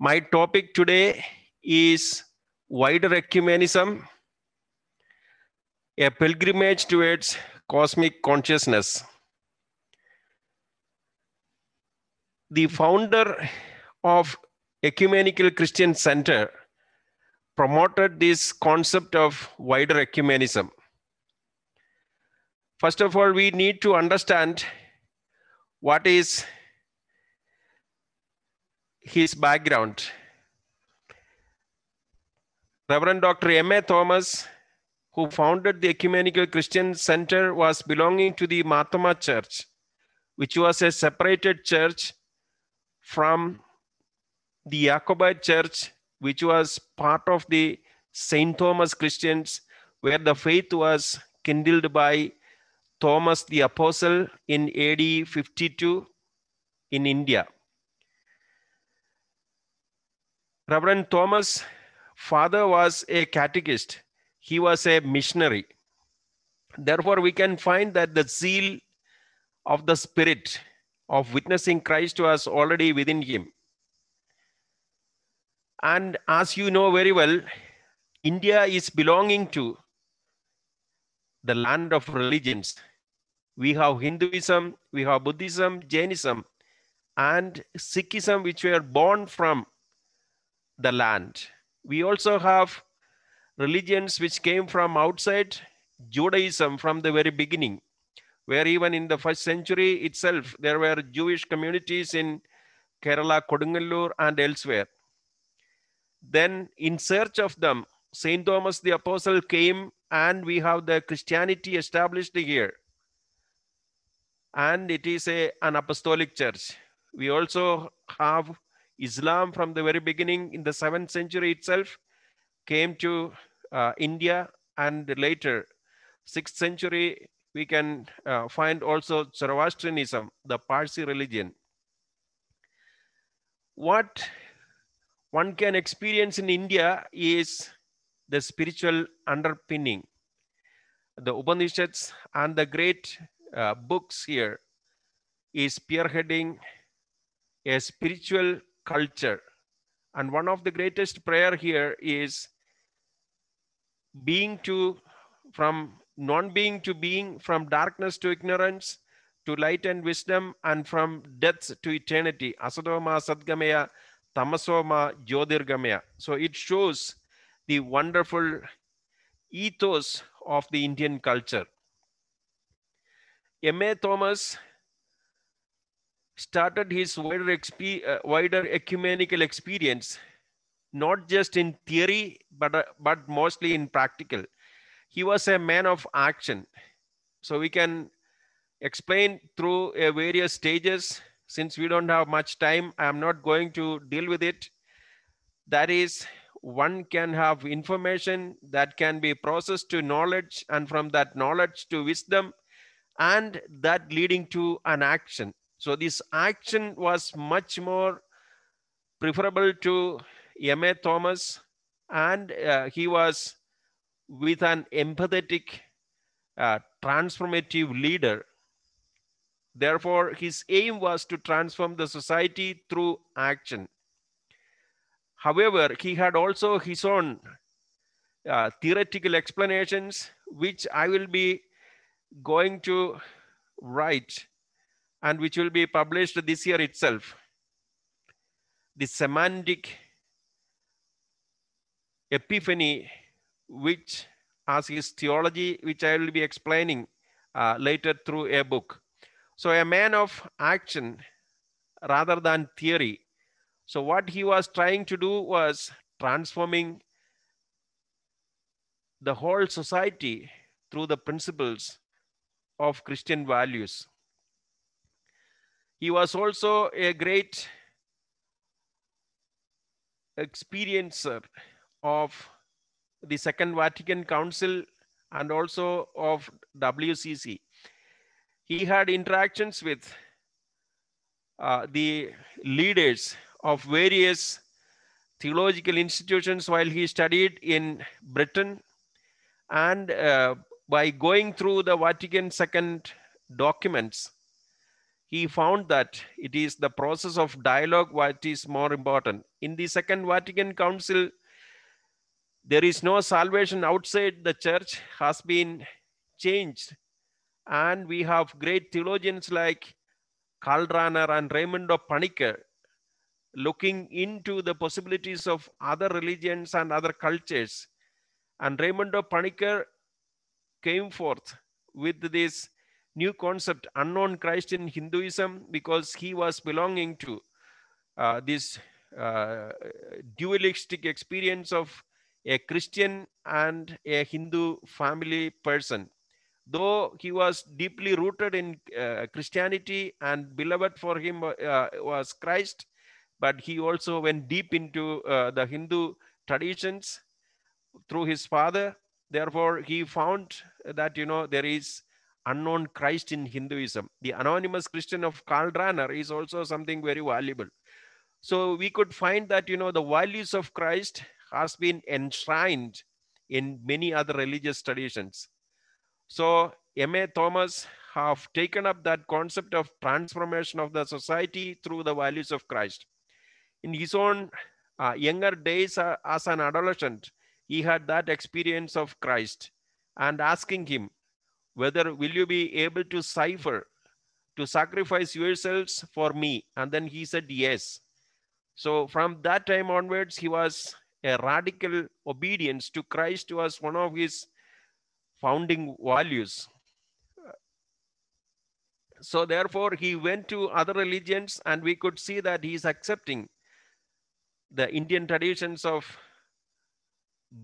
My topic today is wider ecumenism, a pilgrimage towards cosmic consciousness. The founder of Ecumenical Christian Center promoted this concept of wider ecumenism. First of all, we need to understand what is his background. Reverend Dr. M.A. Thomas, who founded the Ecumenical Christian Center, was belonging to the Mathama Church, which was a separated church from the Jacobite Church, which was part of the St. Thomas Christians, where the faith was kindled by Thomas the Apostle in AD 52 in India. Reverend Thomas' father was a catechist, he was a missionary. Therefore, we can find that the zeal of the Spirit of witnessing Christ was already within him. And as you know very well, India is belonging to the land of religions. We have Hinduism, we have Buddhism, Jainism, and Sikhism, which were born from the land. We also have religions which came from outside Judaism from the very beginning, where even in the first century itself, there were Jewish communities in Kerala, Kodungallur, and elsewhere. Then, in search of them, St. Thomas the Apostle came, and we have the Christianity established here. And it is a, an apostolic church. We also have Islam from the very beginning in the seventh century itself came to uh, India and later sixth century, we can uh, find also Zoroastrianism, the Parsi religion. What one can experience in India is the spiritual underpinning. The Upanishads and the great uh, books here is spearheading a spiritual culture. And one of the greatest prayer here is being to from non-being to being, from darkness to ignorance, to light and wisdom, and from death to eternity. Asadoma Sadgamaya, Tamasoma Jyotirgamaya. So it shows the wonderful ethos of the Indian culture. M.A. Thomas started his wider, uh, wider ecumenical experience, not just in theory, but, uh, but mostly in practical. He was a man of action. So we can explain through uh, various stages. Since we don't have much time, I'm not going to deal with it. That is, one can have information that can be processed to knowledge and from that knowledge to wisdom and that leading to an action so this action was much more preferable to M.A. Thomas and uh, he was with an empathetic, uh, transformative leader. Therefore, his aim was to transform the society through action. However, he had also his own uh, theoretical explanations, which I will be going to write and which will be published this year itself. The semantic epiphany, which as his theology, which I will be explaining uh, later through a book. So a man of action rather than theory. So what he was trying to do was transforming the whole society through the principles of Christian values. He was also a great experiencer of the Second Vatican Council and also of WCC. He had interactions with uh, the leaders of various theological institutions while he studied in Britain and uh, by going through the Vatican II documents, he found that it is the process of dialogue what is more important. In the Second Vatican Council, there is no salvation outside the church has been changed. And we have great theologians like Karl Rahner and Raymond of Paniker looking into the possibilities of other religions and other cultures. And Raymond of Paniker came forth with this new concept, unknown Christ in Hinduism, because he was belonging to uh, this uh, dualistic experience of a Christian and a Hindu family person. Though he was deeply rooted in uh, Christianity and beloved for him uh, was Christ, but he also went deep into uh, the Hindu traditions through his father. Therefore, he found that, you know, there is unknown Christ in Hinduism. The anonymous Christian of Karl Rahner is also something very valuable. So we could find that, you know, the values of Christ has been enshrined in many other religious traditions. So M.A. Thomas have taken up that concept of transformation of the society through the values of Christ. In his own uh, younger days uh, as an adolescent, he had that experience of Christ and asking him, whether will you be able to cipher to sacrifice yourselves for me? And then he said, yes. So from that time onwards, he was a radical obedience to Christ was one of his founding values. So therefore, he went to other religions and we could see that he is accepting the Indian traditions of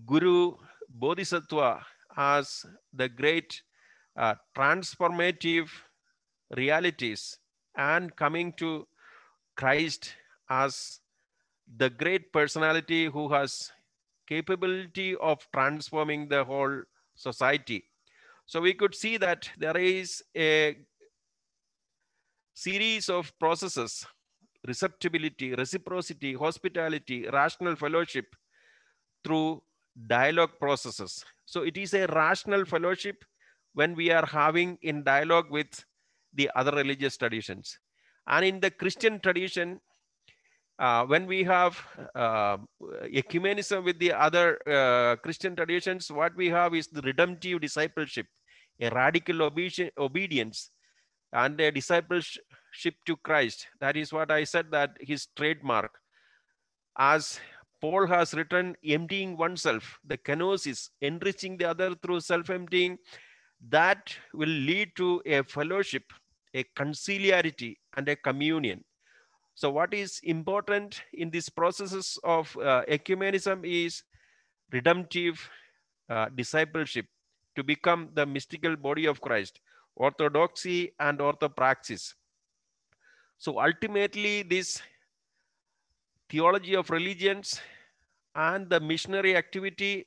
Guru Bodhisattva as the great uh, transformative realities and coming to Christ as the great personality who has capability of transforming the whole society. So we could see that there is a series of processes, receptibility, reciprocity, hospitality, rational fellowship through dialogue processes. So it is a rational fellowship when we are having in dialogue with the other religious traditions. And in the Christian tradition, uh, when we have uh, ecumenism with the other uh, Christian traditions, what we have is the redemptive discipleship, a radical obe obedience, and a discipleship to Christ. That is what I said that his trademark. As Paul has written, emptying oneself, the kenosis, enriching the other through self emptying, that will lead to a fellowship, a conciliarity, and a communion. So, what is important in these processes of uh, ecumenism is redemptive uh, discipleship to become the mystical body of Christ, orthodoxy and orthopraxis. So, ultimately, this theology of religions and the missionary activity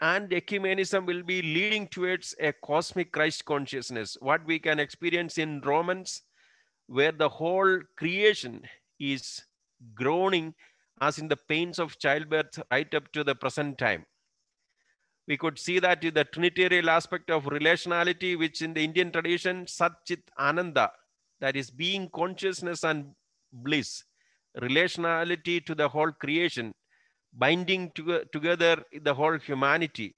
and ecumenism will be leading towards a cosmic Christ consciousness, what we can experience in Romans, where the whole creation is groaning as in the pains of childbirth right up to the present time. We could see that in the Trinitarian aspect of relationality, which in the Indian tradition, Satchit Ananda, that is being consciousness and bliss, relationality to the whole creation, binding to, together the whole humanity.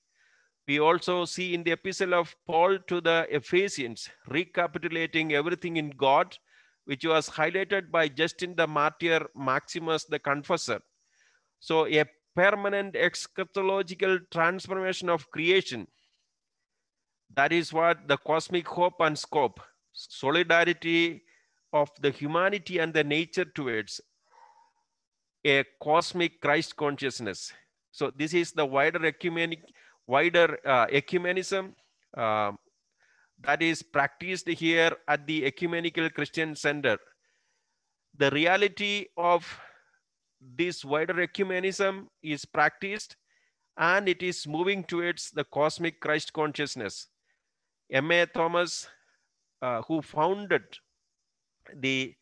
We also see in the epistle of Paul to the Ephesians, recapitulating everything in God, which was highlighted by Justin the Martyr, Maximus the Confessor. So, a permanent eschatological transformation of creation. That is what the cosmic hope and scope, solidarity of the humanity and the nature towards a cosmic Christ consciousness. So this is the wider ecumenic, wider uh, ecumenism uh, that is practiced here at the Ecumenical Christian Center. The reality of this wider ecumenism is practiced and it is moving towards the cosmic Christ consciousness. M.A. Thomas, uh, who founded the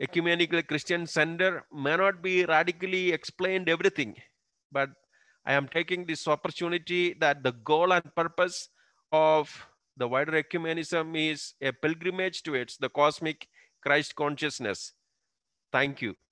ecumenical Christian center may not be radically explained everything, but I am taking this opportunity that the goal and purpose of the wider ecumenism is a pilgrimage towards the cosmic Christ consciousness. Thank you.